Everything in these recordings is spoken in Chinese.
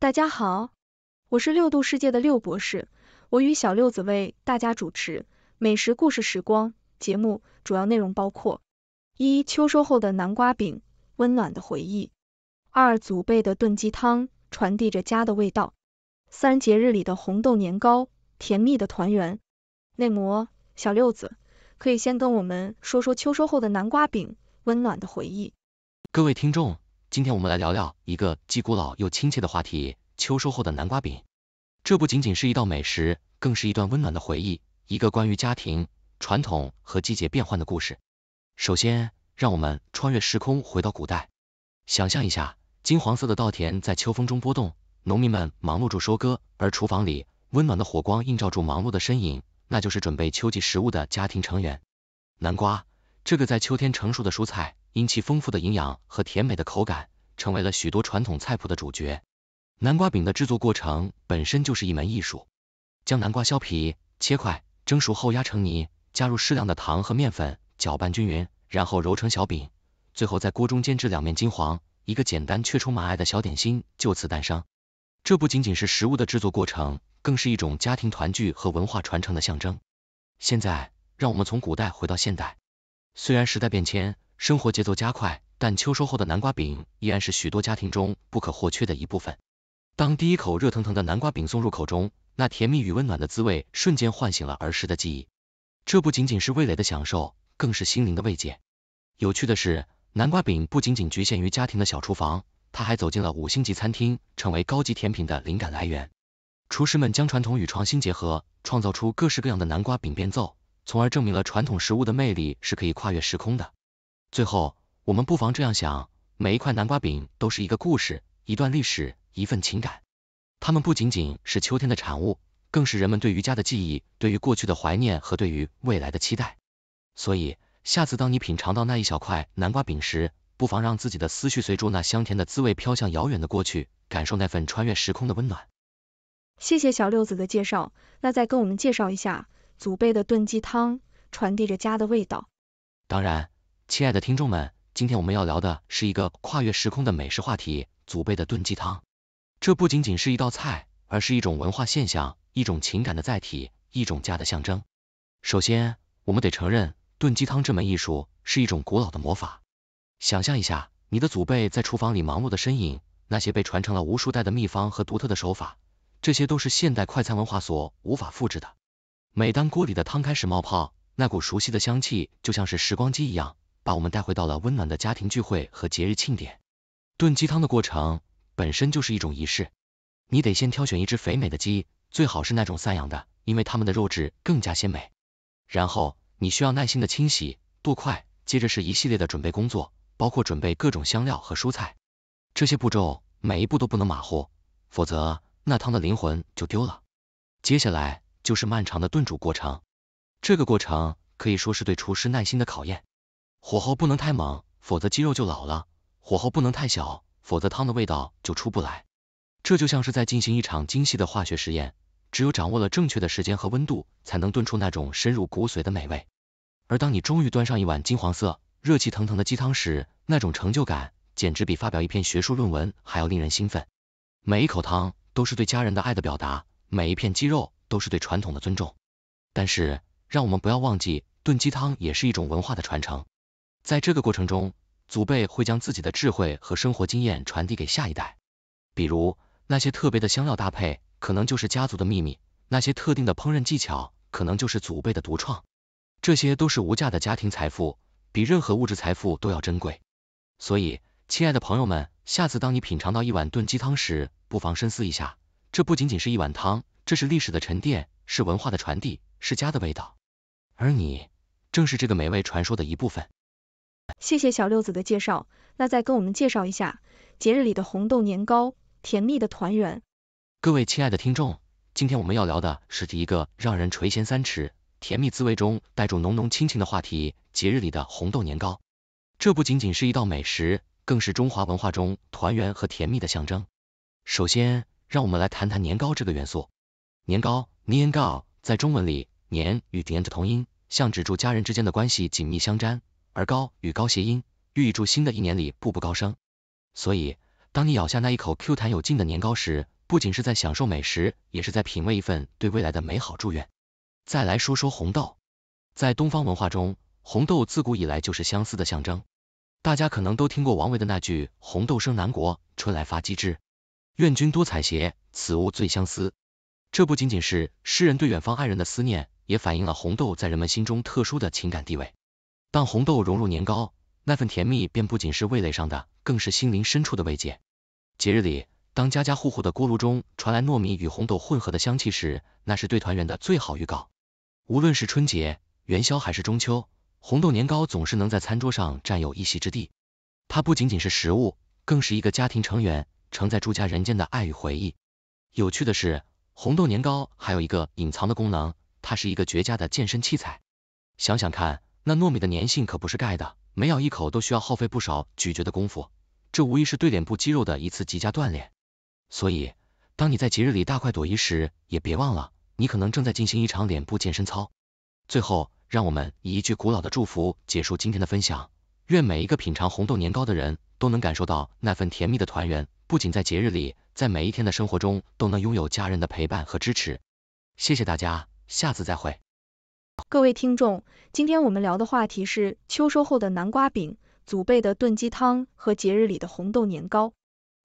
大家好，我是六度世界的六博士，我与小六子为大家主持美食故事时光节目。主要内容包括：一、秋收后的南瓜饼，温暖的回忆；二、祖辈的炖鸡汤，传递着家的味道；三、节日里的红豆年糕，甜蜜的团圆。内模小六子，可以先跟我们说说秋收后的南瓜饼，温暖的回忆。各位听众。今天我们来聊聊一个既古老又亲切的话题——秋收后的南瓜饼。这不仅仅是一道美食，更是一段温暖的回忆，一个关于家庭、传统和季节变换的故事。首先，让我们穿越时空回到古代，想象一下，金黄色的稻田在秋风中波动，农民们忙碌着收割，而厨房里，温暖的火光映照住忙碌的身影，那就是准备秋季食物的家庭成员。南瓜，这个在秋天成熟的蔬菜。因其丰富的营养和甜美的口感，成为了许多传统菜谱的主角。南瓜饼的制作过程本身就是一门艺术，将南瓜削皮、切块、蒸熟后压成泥，加入适量的糖和面粉，搅拌均匀，然后揉成小饼，最后在锅中煎至两面金黄，一个简单却充满爱的小点心就此诞生。这不仅仅是食物的制作过程，更是一种家庭团聚和文化传承的象征。现在，让我们从古代回到现代，虽然时代变迁。生活节奏加快，但秋收后的南瓜饼依然是许多家庭中不可或缺的一部分。当第一口热腾腾的南瓜饼送入口中，那甜蜜与温暖的滋味瞬间唤醒了儿时的记忆。这不仅仅是味蕾的享受，更是心灵的慰藉。有趣的是，南瓜饼不仅仅局限于家庭的小厨房，它还走进了五星级餐厅，成为高级甜品的灵感来源。厨师们将传统与创新结合，创造出各式各样的南瓜饼变奏，从而证明了传统食物的魅力是可以跨越时空的。最后，我们不妨这样想，每一块南瓜饼都是一个故事，一段历史，一份情感。它们不仅仅是秋天的产物，更是人们对于家的记忆，对于过去的怀念和对于未来的期待。所以，下次当你品尝到那一小块南瓜饼时，不妨让自己的思绪随着那香甜的滋味飘向遥远的过去，感受那份穿越时空的温暖。谢谢小六子的介绍，那再跟我们介绍一下祖辈的炖鸡汤，传递着家的味道。当然。亲爱的听众们，今天我们要聊的是一个跨越时空的美食话题——祖辈的炖鸡汤。这不仅仅是一道菜，而是一种文化现象，一种情感的载体，一种家的象征。首先，我们得承认，炖鸡汤这门艺术是一种古老的魔法。想象一下，你的祖辈在厨房里忙碌的身影，那些被传承了无数代的秘方和独特的手法，这些都是现代快餐文化所无法复制的。每当锅里的汤开始冒泡，那股熟悉的香气就像是时光机一样。把我们带回到了温暖的家庭聚会和节日庆典。炖鸡汤的过程本身就是一种仪式，你得先挑选一只肥美的鸡，最好是那种散养的，因为它们的肉质更加鲜美。然后你需要耐心的清洗、剁块，接着是一系列的准备工作，包括准备各种香料和蔬菜。这些步骤每一步都不能马虎，否则那汤的灵魂就丢了。接下来就是漫长的炖煮过程，这个过程可以说是对厨师耐心的考验。火候不能太猛，否则鸡肉就老了；火候不能太小，否则汤的味道就出不来。这就像是在进行一场精细的化学实验，只有掌握了正确的时间和温度，才能炖出那种深入骨髓的美味。而当你终于端上一碗金黄色、热气腾腾的鸡汤时，那种成就感简直比发表一篇学术论文还要令人兴奋。每一口汤都是对家人的爱的表达，每一片鸡肉都是对传统的尊重。但是，让我们不要忘记，炖鸡汤也是一种文化的传承。在这个过程中，祖辈会将自己的智慧和生活经验传递给下一代。比如，那些特别的香料搭配，可能就是家族的秘密；那些特定的烹饪技巧，可能就是祖辈的独创。这些都是无价的家庭财富，比任何物质财富都要珍贵。所以，亲爱的朋友们，下次当你品尝到一碗炖鸡汤时，不妨深思一下：这不仅仅是一碗汤，这是历史的沉淀，是文化的传递，是家的味道。而你，正是这个美味传说的一部分。谢谢小六子的介绍，那再跟我们介绍一下节日里的红豆年糕，甜蜜的团圆。各位亲爱的听众，今天我们要聊的是一个让人垂涎三尺，甜蜜滋味中带着浓浓亲情的话题，节日里的红豆年糕。这不仅仅是一道美食，更是中华文化中团圆和甜蜜的象征。首先，让我们来谈谈年糕这个元素。年糕，nian gao，在中文里，年与年的同音，象征住家人之间的关系紧密相粘。而高与高谐音，寓意祝新的一年里步步高升。所以，当你咬下那一口 Q 弹有劲的年糕时，不仅是在享受美食，也是在品味一份对未来的美好祝愿。再来说说红豆，在东方文化中，红豆自古以来就是相思的象征。大家可能都听过王维的那句“红豆生南国，春来发几枝。愿君多采撷，此物最相思”。这不仅仅是诗人对远方爱人的思念，也反映了红豆在人们心中特殊的情感地位。当红豆融入年糕，那份甜蜜便不仅是味蕾上的，更是心灵深处的慰藉。节日里，当家家户户的锅炉中传来糯米与红豆混合的香气时，那是对团圆的最好预告。无论是春节、元宵还是中秋，红豆年糕总是能在餐桌上占有一席之地。它不仅仅是食物，更是一个家庭成员承载住家人间的爱与回忆。有趣的是，红豆年糕还有一个隐藏的功能，它是一个绝佳的健身器材。想想看。那糯米的粘性可不是盖的，每咬一口都需要耗费不少咀嚼的功夫，这无疑是对脸部肌肉的一次极佳锻炼。所以，当你在节日里大快朵颐时，也别忘了，你可能正在进行一场脸部健身操。最后，让我们以一句古老的祝福结束今天的分享：愿每一个品尝红豆年糕的人都能感受到那份甜蜜的团圆，不仅在节日里，在每一天的生活中都能拥有家人的陪伴和支持。谢谢大家，下次再会。各位听众，今天我们聊的话题是秋收后的南瓜饼、祖辈的炖鸡汤和节日里的红豆年糕。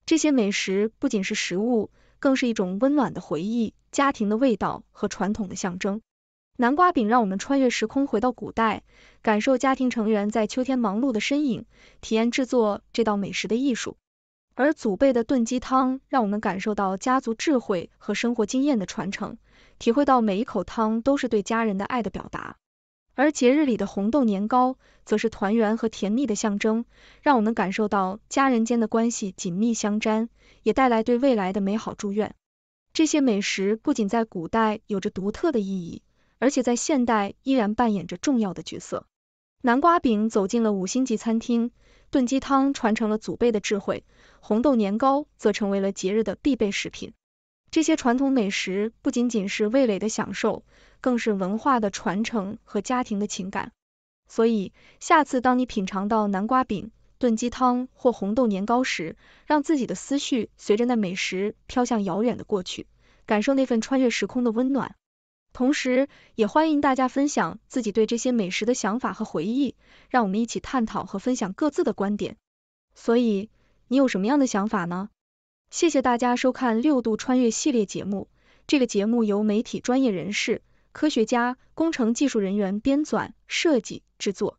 这些美食不仅是食物，更是一种温暖的回忆、家庭的味道和传统的象征。南瓜饼让我们穿越时空，回到古代，感受家庭成员在秋天忙碌的身影，体验制作这道美食的艺术。而祖辈的炖鸡汤，让我们感受到家族智慧和生活经验的传承，体会到每一口汤都是对家人的爱的表达；而节日里的红豆年糕，则是团圆和甜蜜的象征，让我们感受到家人间的关系紧密相粘，也带来对未来的美好祝愿。这些美食不仅在古代有着独特的意义，而且在现代依然扮演着重要的角色。南瓜饼走进了五星级餐厅。炖鸡汤传承了祖辈的智慧，红豆年糕则成为了节日的必备食品。这些传统美食不仅仅是味蕾的享受，更是文化的传承和家庭的情感。所以，下次当你品尝到南瓜饼、炖鸡汤或红豆年糕时，让自己的思绪随着那美食飘向遥远的过去，感受那份穿越时空的温暖。同时，也欢迎大家分享自己对这些美食的想法和回忆，让我们一起探讨和分享各自的观点。所以，你有什么样的想法呢？谢谢大家收看《六度穿越》系列节目。这个节目由媒体专业人士、科学家、工程技术人员编纂、设计、制作，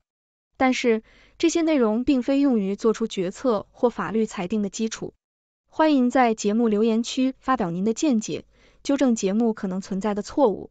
但是这些内容并非用于做出决策或法律裁定的基础。欢迎在节目留言区发表您的见解，纠正节目可能存在的错误。